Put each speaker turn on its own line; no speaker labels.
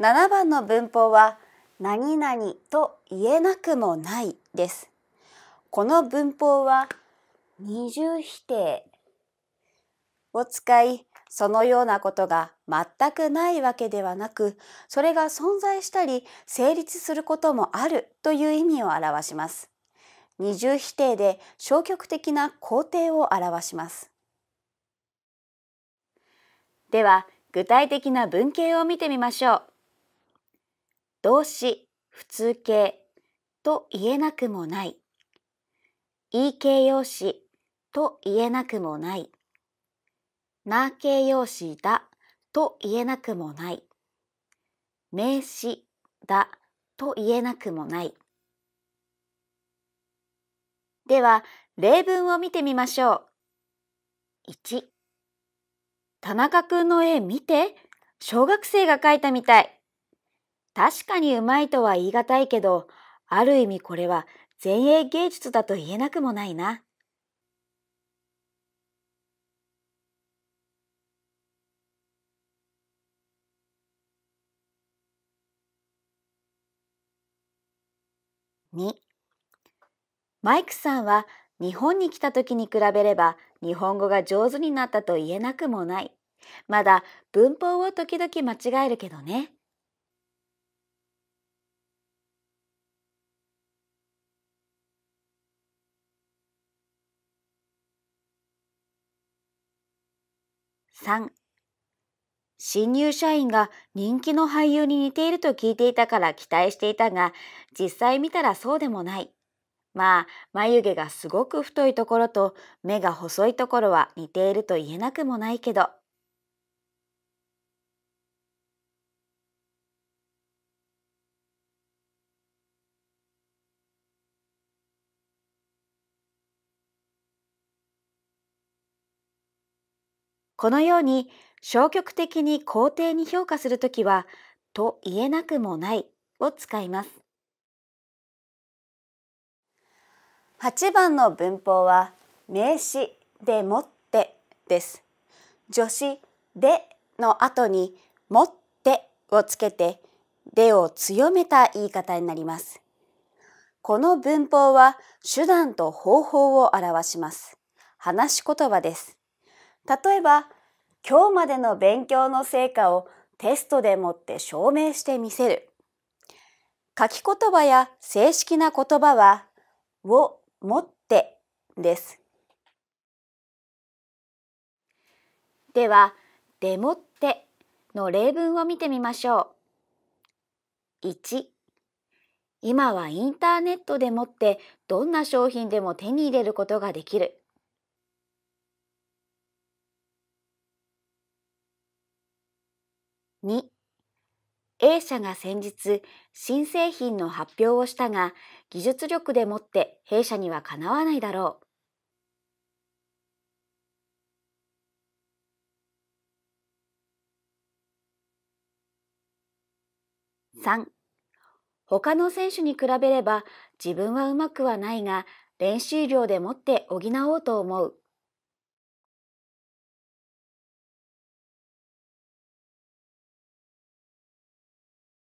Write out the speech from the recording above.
7番の文法は何々と言えなくもないです。この文法は二重否定を使い、そのようなことが全くないわけではなく、それが存在したり成立することもあるという意味を表します。二重否定で消極的な肯定を表します。では、具体的な文型を見てみましょう。動詞普通形と言えなくもない。い形容詞と言えなくもない。な形容詞だと言えなくもない。名詞だと言えなくもない。では、例文を見てみましょう。1田中くんの絵見て小学生が描いたみたい。確かにうまいとは言い難いけど、ある意味これは前衛芸術だと言えなくもないな。2マイクさんは日本に来た時に比べれば日本語が上手になったと言えなくもない。まだ文法を時々間違えるけどね。3新入社員が人気の俳優に似ていると聞いていたから期待していたが実際見たらそうでもないまあ眉毛がすごく太いところと目が細いところは似ていると言えなくもないけどこのように消極的に肯定に評価するときは、と言えなくもないを使います。8番の文法は名詞でもってです。助詞での後にもってをつけてでを強めた言い方になります。この文法は手段と方法を表します。話し言葉です。例えば、今日までの勉強の成果をテストでもって証明してみせる。書き言葉や正式な言葉は、をもってです。では、でもっての例文を見てみましょう。1今はインターネットでもってどんな商品でも手に入れることができる。2 A 社が先日新製品の発表をしたが技術力でもって弊社にはかなわないだろう。3他の選手に比べれば自分はうまくはないが練習量でもって補おうと思う。